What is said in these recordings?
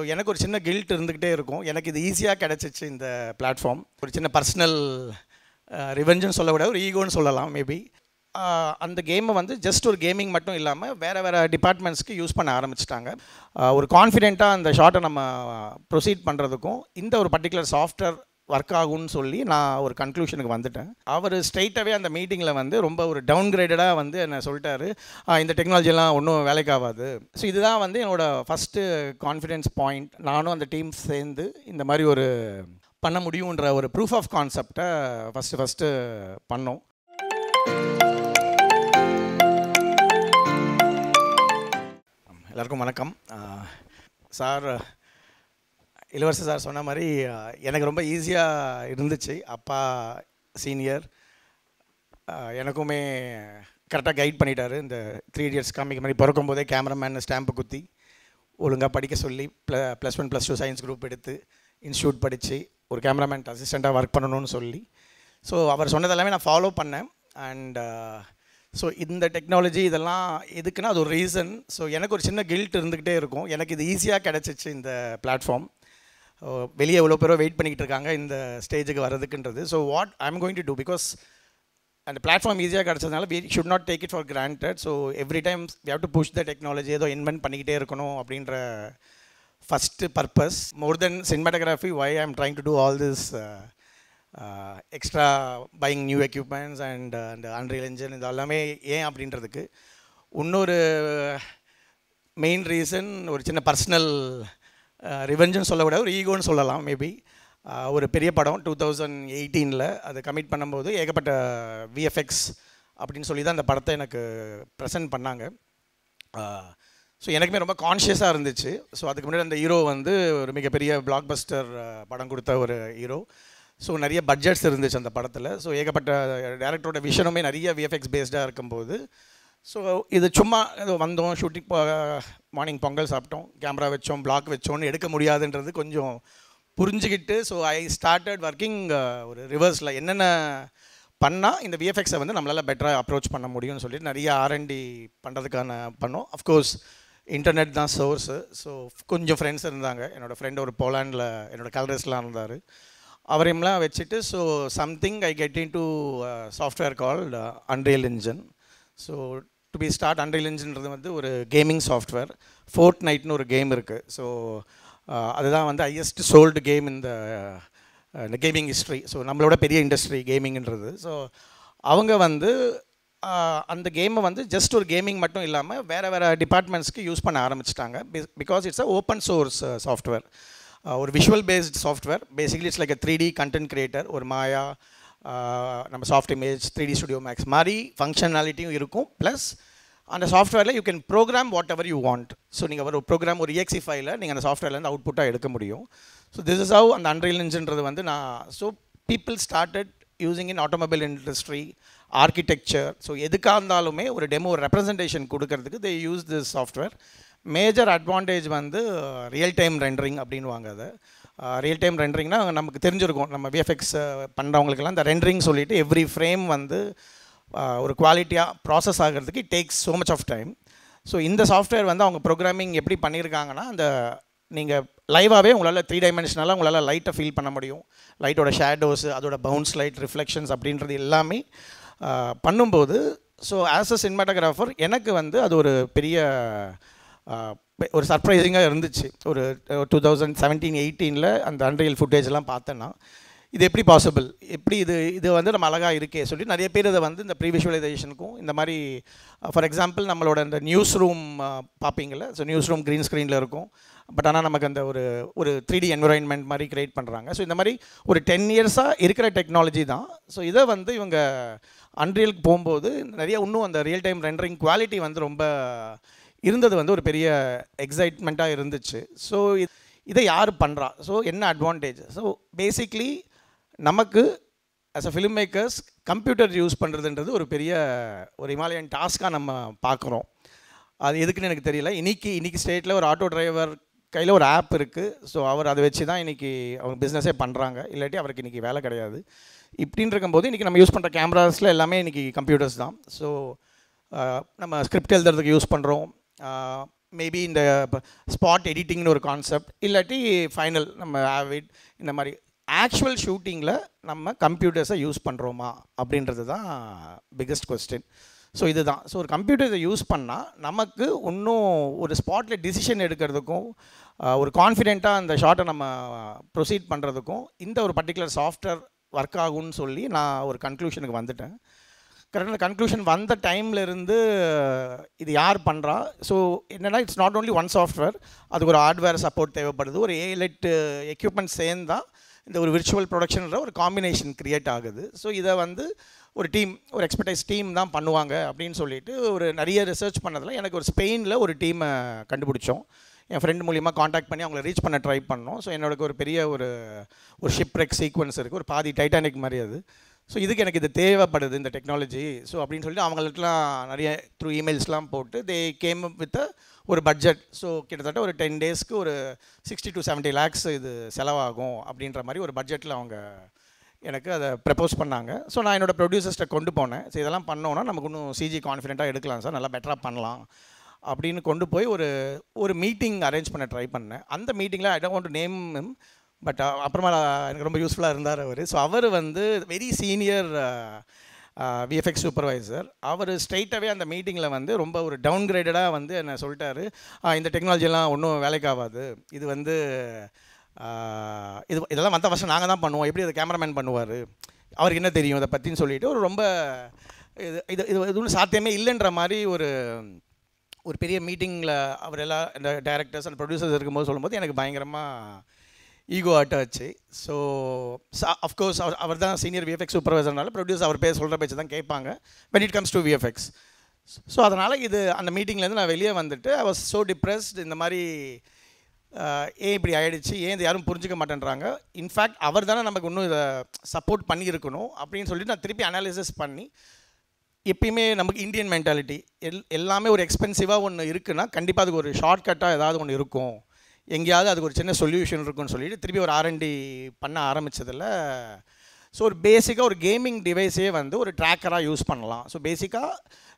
so எனக்கு ஒரு சின்ன கில்ட் இருந்துக்கிட்டே இருக்கும் எனக்கு இது ஈஸியாக கிடச்சிச்சு இந்த பிளாட்ஃபார்ம் ஒரு சின்ன பர்சனல் ரிவெஞ்சுன்னு சொல்லக்கூடாது ஒரு ஈகோன்னு சொல்லலாம் மேபி அந்த கேமை வந்து ஜஸ்ட் ஒரு கேமிங் மட்டும் இல்லாமல் வேறு வேறு டிபார்ட்மெண்ட்ஸ்க்கு யூஸ் பண்ண ஆரம்பிச்சிட்டாங்க ஒரு கான்ஃபிடெண்ட்டாக அந்த ஷார்ட்டை நம்ம ப்ரொசீட் பண்ணுறதுக்கும் இந்த ஒரு பர்டிகுலர் சாஃப்ட்வேர் ஒர்க் ஆகும்னு சொல்லி நான் ஒரு கன்க்ளூஷனுக்கு வந்துட்டேன் அவர் ஸ்ட்ரைட்டாகவே அந்த மீட்டிங்கில் வந்து ரொம்ப ஒரு டவுன் கிரேடடாக வந்து என்னை சொல்லிட்டாரு இந்த டெக்னாலஜிலாம் ஒன்றும் வேலைக்கு ஆகாது ஸோ இதுதான் வந்து என்னோடய ஃபஸ்ட்டு கான்ஃபிடென்ஸ் பாயிண்ட் நானும் அந்த டீம் சேர்ந்து இந்த மாதிரி ஒரு பண்ண முடியுன்ற ஒரு ப்ரூஃப் ஆஃப் கான்செப்டை ஃபஸ்ட்டு ஃபஸ்ட்டு பண்ணோம் எல்லாருக்கும் வணக்கம் சார் இளவரசர் சார் சொன்ன மாதிரி எனக்கு ரொம்ப ஈஸியாக இருந்துச்சு அப்பா சீனியர் எனக்குமே கரெக்டாக கைட் பண்ணிட்டாரு இந்த த்ரீ இடியட்ஸ் காமிக்க மாதிரி பிறக்கும் போதே கேமராமேன் ஸ்டாம்பை குத்தி ஒழுங்காக படிக்க சொல்லி ப்ள plus one plus two science group எடுத்து இன்ஸ்டியூட் படித்து ஒரு கேமராமேன் அசிஸ்டண்ட்டாக ஒர்க் பண்ணணும்னு சொல்லி ஸோ அவர் சொன்னதெல்லாமே நான் ஃபாலோ பண்ணேன் அண்ட் ஸோ இந்த டெக்னாலஜி இதெல்லாம் எதுக்குன்னா அது ஒரு ரீசன் ஸோ எனக்கு ஒரு சின்ன கில்ட் இருந்துக்கிட்டே இருக்கும் எனக்கு இது ஈஸியாக கிடச்சிச்சு இந்த பிளாட்ஃபார்ம் வெளியே எவ்வளோ பேரோ வெயிட் பண்ணிக்கிட்டு இருக்காங்க இந்த ஸ்டேஜுக்கு வரதுக்குன்றது so what I am going to do because அந்த பிளாட்ஃபார்ம் ஈஸியாக கிடச்சதுனால we should not take it for granted so every time we have to push the technology ஏதோ இன்வென்ட் பண்ணிக்கிட்டே இருக்கணும் அப்படின்ற first purpose more than cinematography why I am trying to do all this extra buying new equipments and அந்த unreal engine இது எல்லாமே ஏன் அப்படின்றதுக்கு இன்னொரு மெயின் ரீசன் ஒரு சின்ன பர்சனல் ரிவெஞ்சுன்னு சொல்லக்கூடாது ஒரு ஈகோன்னு சொல்லலாம் மேபி ஒரு பெரிய படம் டூ தௌசண்ட் எயிட்டீனில் அது கமிட் பண்ணும்போது ஏகப்பட்ட விஎஃப்எக்ஸ் அப்படின்னு சொல்லி தான் அந்த படத்தை எனக்கு ப்ரெசென்ட் பண்ணாங்க ஸோ எனக்குமே ரொம்ப கான்ஷியஸாக இருந்துச்சு ஸோ அதுக்கு முன்னாடி அந்த ஹீரோ வந்து ஒரு மிகப்பெரிய பிளாக் பஸ்டர் படம் கொடுத்த ஒரு ஹீரோ ஸோ நிறைய பட்ஜெட்ஸ் இருந்துச்சு அந்த படத்தில் ஸோ ஏகப்பட்ட டேரக்டரோட விஷனுமே நிறைய விஎஃப்எக்ஸ் பேஸ்டாக இருக்கும்போது ஸோ இது சும்மா ஏதோ வந்தோம் ஷூட்டிங் மார்னிங் பொங்கல் சாப்பிட்டோம் கேமரா வச்சோம் பிளாக் வச்சோன்னு எடுக்க முடியாதுன்றது கொஞ்சம் புரிஞ்சுக்கிட்டு ஸோ ஐ ஸ்டார்டட் ஒர்க்கிங் ஒரு ரிவர்ஸில் என்னென்ன பண்ணால் இந்த விஎஃப்எக்ஸை வந்து நம்மளால் பெட்டராக அப்ரோச் பண்ண முடியும்னு சொல்லிட்டு நிறைய ஆர்என்டி பண்ணுறதுக்கான பண்ணோம் அஃப்கோர்ஸ் இன்டர்நெட் தான் சோர்ஸு ஸோ கொஞ்சம் ஃப்ரெண்ட்ஸ் இருந்தாங்க என்னோடய ஃப்ரெண்ட் ஒரு போலாண்டில் என்னோடய கலரிஸ்லாம் இருந்தார் அவரையும்லாம் வச்சுட்டு so something I getting to software called unreal engine so to be start unreal இன்ஜின்றது வந்து ஒரு கேமிங் சாஃப்ட்வேர் ஃபோர்ட் நைட்னு ஒரு கேம் இருக்குது ஸோ அதுதான் வந்து ஹையஸ்ட் சோல்டு கேம் இந்த இந்த கேமிங் ஹிஸ்ட்ரி ஸோ நம்மளோட பெரிய இண்டஸ்ட்ரி கேமிங்ன்றது ஸோ அவங்க வந்து அந்த கேமை வந்து ஜஸ்ட் ஒரு கேமிங் மட்டும் இல்லாமல் வேறு வேறு டிபார்ட்மெண்ட்ஸ்க்கு யூஸ் பண்ண ஆரம்பிச்சிட்டாங்க because it's a open source software ஒரு visual based software basically it's like a three D content creator ஒரு மாயா நம்ம soft image three D studio max மாதிரி ஃபங்க்ஷனாலிட்டியும் இருக்கும் ப்ளஸ் அந்த சாஃப்ட்வேரில் you can program whatever you want so நீங்கள் ஒரு ப்ரோக்ராம் ஒரு இஎக்ஸி ஃபைலில் நீங்கள் அந்த சாஃப்ட்வேர்லேருந்து அவுட்புட்டாக எடுக்க முடியும் ஸோ திஸ் இஸ் ஹவு அந்த அண்ட்ரியல் இன்ஜின்றது வந்து நான் so people started using in automobile industry architecture so எதுக்காக இருந்தாலுமே ஒரு டெமோ ரெப்ரஸன்டேஷன் கொடுக்கறதுக்கு they use this software major advantage வந்து ரியல் டைம் ரெண்டரிங் அப்படின்வாங்க அதை ரியல் டைம் ரெண்டரிங்னா நமக்கு தெரிஞ்சிருக்கும் நம்ம விஎஃப்எக்ஸ் பண்ணுறவங்களுக்கெல்லாம் இந்த ரெண்டரிங் சொல்லிவிட்டு எவ்ரி ஃப்ரேம் வந்து ஒரு குவாலிட்டியாக ப்ராசஸ் ஆகிறதுக்கு it takes so much of time so இந்த சாஃப்ட்வேர் வந்து அவங்க ப்ரோக்ராமிங் எப்படி பண்ணியிருக்காங்கன்னா அந்த நீங்கள் லைவாகவே உங்களால் த்ரீ டைமென்ஷனலாக உங்களால் லைட்டை ஃபீல் பண்ண முடியும் லைட்டோட ஷேடோஸ் அதோட பவுன்ஸ் லைட் ரிஃப்ளெக்ஷன்ஸ் அப்படின்றது எல்லாமே பண்ணும்போது ஸோ ஆஸ் அ சினிமாட்டோகிராஃபர் எனக்கு வந்து அது ஒரு பெரிய ஒரு சர்ப்ரைசிங்காக இருந்துச்சு ஒரு டூ தௌசண்ட் செவன்டீன் எயிட்டீனில் அந்த அன்ரியல் ஃபுட்டேஜ்லாம் பார்த்தேன்னா இது எப்படி பாசிபிள் எப்படி இது இது வந்து நம்ம அழகாக இருக்கே சொல்லி நிறைய பேர் இதை வந்து இந்த ப்ரீவிஷுவலைசேஷனுக்கும் இந்த மாதிரி ஃபார் எக்ஸாம்பிள் நம்மளோட இந்த நியூஸ் ரூம் பார்ப்பீங்கள ஸோ நியூஸ் ரூம் க்ரீன் ஸ்க்ரீனில் இருக்கும் பட் ஆனால் நமக்கு அந்த ஒரு ஒரு த்ரீ டி என்விரான்மெண்ட் மாதிரி க்ரியேட் பண்ணுறாங்க ஸோ இந்த மாதிரி ஒரு டென் இயர்ஸாக இருக்கிற டெக்னாலஜி தான் ஸோ இதை வந்து இவங்க அன்ரியலுக்கு போகும்போது நிறைய இன்னும் அந்த ரியல் டைம் ரெண்டரிங் குவாலிட்டி வந்து ரொம்ப இருந்தது வந்து ஒரு பெரிய எக்ஸைட்மெண்ட்டாக இருந்துச்சு ஸோ இதை யார் பண்ணுறா ஸோ என்ன அட்வான்டேஜ் ஸோ பேசிக்லி நமக்கு as a film makers computer use பண்ணுறதுன்றது ஒரு பெரிய ஒரு இமாலயன் டாஸ்க்காக நம்ம பார்க்குறோம் அது எதுக்குன்னு எனக்கு தெரியல இன்றைக்கி இன்றைக்கி ஸ்டேட்டில் ஒரு ஆட்டோ டிரைவர் கையில் ஒரு ஆப் இருக்குது ஸோ அவர் அதை வச்சு தான் இன்றைக்கி அவங்க பிஸ்னஸே பண்ணுறாங்க இல்லாட்டி அவருக்கு இன்றைக்கி வேலை கிடையாது இப்படின்னு இருக்கும்போது இன்றைக்கி நம்ம யூஸ் பண்ணுற கேமராஸில் எல்லாமே இன்றைக்கி கம்ப்யூட்டர்ஸ் தான் ஸோ நம்ம ஸ்கிரிப்ட் எழுதுறதுக்கு யூஸ் பண்ணுறோம் மேபி இந்த ஸ்பாட் எடிட்டிங்னு ஒரு கான்செப்ட் இல்லாட்டி ஃபைனல் நம்ம ஆவிட் இந்த மாதிரி ஆக்சுவல் ஷூட்டிங்கில் நம்ம கம்ப்யூட்டர்ஸை யூஸ் பண்ணுறோமா அப்படின்றது தான் பிக்கஸ்ட் கொஸ்டின் ஸோ இதுதான் ஸோ ஒரு கம்ப்யூட்டர்ஸை யூஸ் பண்ணால் நமக்கு இன்னும் ஒரு ஸ்பாட்டில் டிசிஷன் எடுக்கிறதுக்கும் ஒரு கான்ஃபிடெண்ட்டாக அந்த ஷார்ட்டை நம்ம ப்ரொசீட் பண்ணுறதுக்கும் இந்த ஒரு பர்டிகுலர் சாஃப்ட்வேர் ஒர்க் ஆகும்னு சொல்லி நான் ஒரு கன்க்ளூஷனுக்கு வந்துட்டேன் கரெக்டான கன்க்ளூஷன் வந்த டைமில் இருந்து இது யார் பண்ணுறா ஸோ என்னென்னா it's not only one software அதுக்கு ஒரு ஹார்ட்வேர் சப்போர்ட் தேவைப்படுது ஒரு ஏழு எட்டு எக்யூப்மெண்ட் சேர்ந்தால் இந்த ஒரு விர்ச்சுவல் ப்ரொடக்ஷன்ற ஒரு காம்பினேஷன் க்ரியேட் ஆகுது ஸோ இதை வந்து ஒரு டீம் ஒரு எக்ஸ்பர்டைஸ் டீம் தான் பண்ணுவாங்க அப்படின்னு சொல்லிட்டு ஒரு நிறைய ரிசர்ச் பண்ணதில் எனக்கு ஒரு ஸ்பெயினில் ஒரு டீமை கண்டுபிடிச்சோம் என் ஃப்ரெண்ட் மூலியமாக காண்டாக்ட் பண்ணி அவங்கள ரீச் பண்ண ட்ரை பண்ணோம் ஸோ என்னோட ஒரு பெரிய ஒரு ஒரு ஷிப்ரெக் சீக்வன்ஸ் இருக்குது ஒரு பாதி டைட்டானிக் மாதிரி அது ஸோ இதுக்கு எனக்கு இது தேவைப்படுது இந்த டெக்னாலஜி ஸோ அப்படின்னு சொல்லிட்டு அவங்களுக்குலாம் நிறைய த்ரூ இமெயில்ஸ்லாம் போட்டு தே கேம் வித் ஒரு பட்ஜெட் ஸோ கிட்டத்தட்ட ஒரு டென் டேஸ்க்கு ஒரு சிக்ஸ்டி டு செவன்ட்டி லேக்ஸ் இது செலவாகும் அப்படின்ற மாதிரி ஒரு பட்ஜெட்டில் அவங்க எனக்கு அதை ப்ரப்போஸ் பண்ணாங்க ஸோ நான் என்னோடய ப்ரொடியூசர்ஸ்ட்டை கொண்டு போனேன் ஸோ இதெல்லாம் பண்ணோன்னா நமக்கு இன்னும் சிஜி கான்ஃபிடென்ட்டாக எடுக்கலாம் சார் நல்லா பெட்டராக பண்ணலாம் அப்படின்னு கொண்டு போய் ஒரு ஒரு மீட்டிங் அரேஞ்ச் பண்ண ட்ரை பண்ணேன் அந்த மீட்டிங்கில் ஐ டோன்ட் நேம் பட் அப்புறமா எனக்கு ரொம்ப யூஸ்ஃபுல்லாக இருந்தார் அவர் ஸோ அவர் வந்து வெரி சீனியர் விஎஃப்எக்ஸ் சூப்பர்வைசர் அவர் ஸ்ட்ரைட்டாகவே அந்த மீட்டிங்கில் வந்து ரொம்ப ஒரு டவுன் கிரேடடாக வந்து என்னை சொல்லிட்டாரு இந்த டெக்னாலஜிலாம் ஒன்றும் வேலைக்காகாது இது வந்து இது இதெல்லாம் மற்ற வருஷம் நாங்கள் தான் பண்ணுவோம் எப்படி அதை கேமராமேன் பண்ணுவார் அவருக்கு என்ன தெரியும் இதை பற்றின்னு சொல்லிவிட்டு ஒரு ரொம்ப இது இது இது எதுவும் சாத்தியமே இல்லைன்ற மாதிரி ஒரு ஒரு பெரிய மீட்டிங்கில் அவர் எல்லாம் இந்த டேரக்டர்ஸ் அண்ட் ப்ரொடியூசர்ஸ் இருக்கும்போது சொல்லும்போது எனக்கு பயங்கரமாக ஈகோ ஆட்டாச்சு ஸோ அஃப்கோர்ஸ் அவர் அவர் தான் சீனியர் விஎஃப்எக்ஸ் சூப்பர்வைசர்னால ப்ரொடியூஸ் அவர் பேர் சொல்கிற பேச்சு தான் கேட்பாங்க when it comes to VFX so அதனால் இது அந்த மீட்டிங்லேருந்து நான் வெளியே வந்துட்டு ஐ வாஸ் ஸோ டிப்ரெஸ்ட் இந்த மாதிரி ஏன் இப்படி ஆகிடுச்சு ஏன் இதை யாரும் புரிஞ்சிக்க மாட்டேன்றாங்க இன்ஃபேக்ட் அவர் தானே நமக்கு இன்னும் இதை சப்போர்ட் பண்ணியிருக்கணும் அப்படின்னு சொல்லிட்டு நான் திருப்பி அனாலிசிஸ் பண்ணி எப்பயுமே நமக்கு இந்தியன் மென்டாலிட்டி எல் எல்லாமே ஒரு எக்ஸ்பென்சிவாக ஒன்று இருக்குன்னா கண்டிப்பாக அதுக்கு ஒரு ஷார்ட்கட்டாக ஏதாவது ஒன்று இருக்கும் எங்கேயாவது அதுக்கு ஒரு சின்ன சொல்யூஷன் இருக்குன்னு சொல்லிட்டு திருப்பி ஒரு ஆர்என்டி பண்ண ஆரம்பித்ததில் ஸோ ஒரு பேசிக்காக ஒரு கேமிங் டிவைஸே வந்து ஒரு ட்ராக்கராக யூஸ் பண்ணலாம் ஸோ பேசிக்காக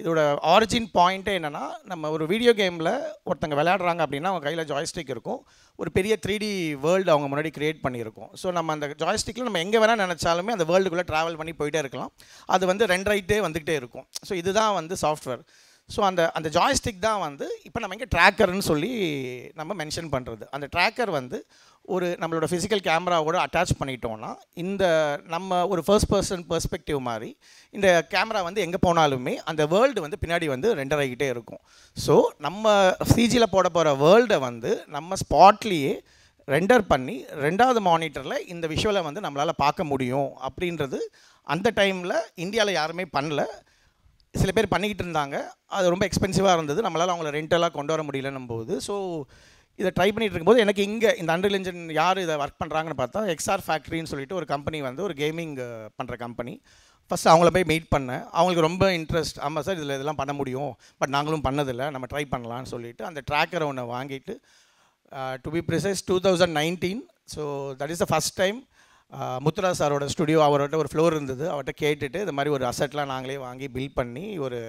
இதோட ஆரிஜின் பாயிண்ட்டே என்னென்னா நம்ம ஒரு வீடியோ கேமில் ஒருத்தங்க விளையாடுறாங்க அப்படின்னா அவங்க கையில் ஜாய்ஸ்டிக் இருக்கும் ஒரு பெரிய த்ரீ டி வேர்ல்டு அவங்க முன்னாடி க்ரியேட் பண்ணியிருக்கோம் ஸோ நம்ம அந்த ஜாய்ஸ்டிக்கில் நம்ம எங்கே வேணால் நினச்சாலுமே அந்த வேர்ல்டுக்குள்ளே ட்ராவல் பண்ணி போயிட்டே இருக்கலாம் அது வந்து ரைட்டே வந்துக்கிட்டே இருக்கும் ஸோ இதுதான் வந்து சாஃப்ட்வேர் ஸோ அந்த அந்த ஜாய்ஸ்டிக் தான் வந்து இப்போ நம்ம இங்கே ட்ராக்கர்னு சொல்லி நம்ம மென்ஷன் பண்ணுறது அந்த ட்ராக்கர் வந்து ஒரு நம்மளோட ஃபிசிக்கல் கேமராவோட அட்டாச் பண்ணிட்டோம்னா இந்த நம்ம ஒரு ஃபர்ஸ்ட் பர்சன் பெர்ஸ்பெக்டிவ் மாதிரி இந்த கேமரா வந்து எங்கே போனாலுமே அந்த வேர்ல்டு வந்து பின்னாடி வந்து ரெண்டர் ஆகிக்கிட்டே இருக்கும் ஸோ நம்ம சிஜியில் போட போகிற வேர்ல்டை வந்து நம்ம ஸ்பாட்லேயே ரெண்டர் பண்ணி ரெண்டாவது மானிட்டரில் இந்த விஷுவலை வந்து நம்மளால் பார்க்க முடியும் அப்படின்றது அந்த டைமில் இந்தியாவில் யாருமே பண்ணல சில பேர் பண்ணிக்கிட்டு இருந்தாங்க அது ரொம்ப எக்ஸ்பென்சிவாக இருந்தது நம்மளால் அவங்கள ரெண்டெல்லாம் கொண்டு வர முடியலன்னும் போது ஸோ இதை ட்ரை பண்ணிட்டு இருக்கும்போது எனக்கு இங்கே இந்த அண்டர் இன்ஜின் யார் இதை ஒர்க் பண்ணுறாங்கன்னு பார்த்தா எக்ஸ்ஆர் ஃபேக்ட்ரின்னு சொல்லிட்டு ஒரு கம்பெனி வந்து ஒரு கேமிங் பண்ணுற கம்பெனி ஃபஸ்ட் அவங்கள போய் மீட் பண்ணேன் அவங்களுக்கு ரொம்ப இன்ட்ரெஸ்ட் ஆமாம் சார் இதில் இதெல்லாம் பண்ண முடியும் பட் நாங்களும் பண்ணதில்லை நம்ம ட்ரை பண்ணலான்னு சொல்லிட்டு அந்த ட்ராக்கரை ஒன்று வாங்கிட்டு to be precise two thousand nineteen so that is the first time Muthura சாரோட ஸ்டுடியோ அவர்கிட்ட ஒரு ஃப்ளோர் இருந்தது அவர்கிட்ட கேட்டுட்டு இந்த மாதிரி ஒரு அசட்லாம் நாங்களே வாங்கி பில் பண்ணி ஒரு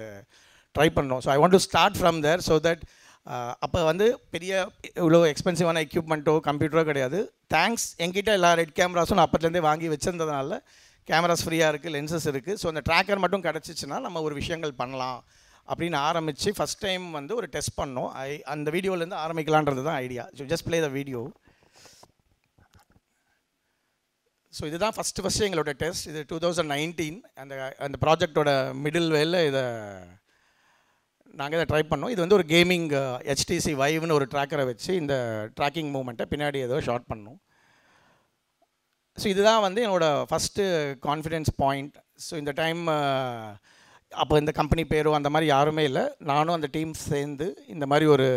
ட்ரை பண்ணோம் so I want to start from there so that அப்போ வந்து பெரிய இவ்வளோ எக்ஸ்பென்சிவான எக்யூப்மெண்ட்டோ கம்ப்யூட்டரோ கிடையாது தேங்க்ஸ் எங்கிட்ட எல்லா ரெட் கேமராஸும் நான் அப்போத்துலேருந்தே வாங்கி வச்சுருந்ததுனால கேமராஸ் ஃப்ரீயாக இருக்குது லென்சஸ் இருக்குது ஸோ அந்த ட்ராக்கர் மட்டும் கிடச்சிச்சின்னா நம்ம ஒரு விஷயங்கள் பண்ணலாம் அப்படின்னு ஆரம்பித்து ஃபஸ்ட் டைம் வந்து ஒரு டெஸ்ட் பண்ணோம் ஐ அந்த வீடியோலேருந்து ஆரம்பிக்கலான்றது தான் idea just play the video so இதுதான் ஃபஸ்ட்டு ஃபஸ்ட்டு எங்களோட டெஸ்ட் இது டூ தௌசண்ட் நைன்டீன் அந்த அந்த ப்ராஜெக்டோட மிடில் வேல இதை நாங்கள் இதை ட்ரை பண்ணோம் இது வந்து ஒரு கேமிங் ஹெச்டிசி வைவ்னு ஒரு ட்ராக்கரை வச்சு இந்த ட்ராக்கிங் மூமெண்ட்டை பின்னாடி ஏதோ ஷார்ட் பண்ணோம் ஸோ இதுதான் வந்து என்னோடய ஃபஸ்ட்டு கான்ஃபிடென்ஸ் பாயிண்ட் ஸோ இந்த டைம் uh, அப்போ இந்த கம்பெனி பேரும் அந்த மாதிரி யாருமே இல்லை நானும் அந்த டீம் சேர்ந்து இந்த மாதிரி ஒரு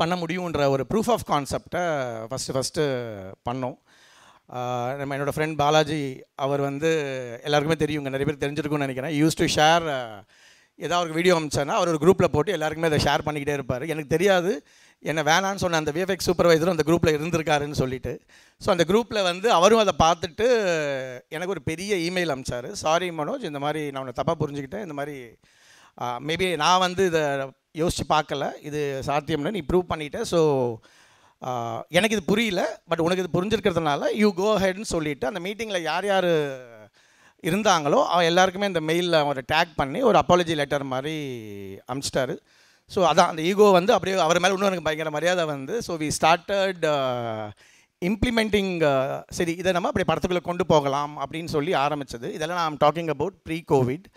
பண்ண முடியுன்ற ஒரு ப்ரூஃப் ஆஃப் கான்செப்டை ஃபஸ்ட்டு ஃபஸ்ட்டு பண்ணோம் நம்ம என்னோடய ஃப்ரெண்ட் பாலாஜி அவர் வந்து எல்லாருக்குமே தெரியுங்க நிறைய பேர் தெரிஞ்சிருக்கும்னு நினைக்கிறேன் யூஸ் டு ஷேர் ஏதாவது ஒரு வீடியோ அமிச்சானா அவர் ஒரு குரூப்பில் போட்டு எல்லாருக்குமே அதை ஷேர் பண்ணிக்கிட்டே இருப்பார் எனக்கு தெரியாது என்னை வேணான்னு சொன்ன அந்த விஎஃப்எக்ஸ் சூப்பர்வைசரும் அந்த குரூப்பில் இருந்திருக்காருன்னு சொல்லிட்டு ஸோ அந்த குரூப்பில் வந்து அவரும் அதை பார்த்துட்டு எனக்கு ஒரு பெரிய இமெயில் அமிச்சார் சாரி மனோஜ் இந்த மாதிரி நான் உன்னை தப்பாக புரிஞ்சுக்கிட்டேன் இந்த மாதிரி மேபி நான் வந்து இதை யோசித்து பார்க்கல இது சாத்தியம்னு நீ ப்ரூவ் பண்ணிட்டேன் ஸோ எனக்கு இது புரியல பட் உனக்கு இது புரிஞ்சிருக்கிறதுனால யூ கோ ஹெட்னு சொல்லிவிட்டு அந்த மீட்டிங்கில் யார் யார் இருந்தாங்களோ எல்லாருக்குமே இந்த மெயிலில் அவரை டேக் பண்ணி ஒரு அப்பாலஜி லெட்டர் மாதிரி அமிச்சிட்டாரு ஸோ அதான் அந்த ஈகோ வந்து அப்படியே அவர் மேலே இன்னும் எனக்கு பயங்கர மரியாதை வந்து ஸோ வி ஸ்டார்டட் இம்ப்ளிமெண்டிங் சரி இதை நம்ம அப்படி படத்துக்குள்ளே கொண்டு போகலாம் அப்படின்னு சொல்லி ஆரம்பித்தது இதெல்லாம் நான் டாக்கிங் அபவுட் ப்ரீ கோவிட்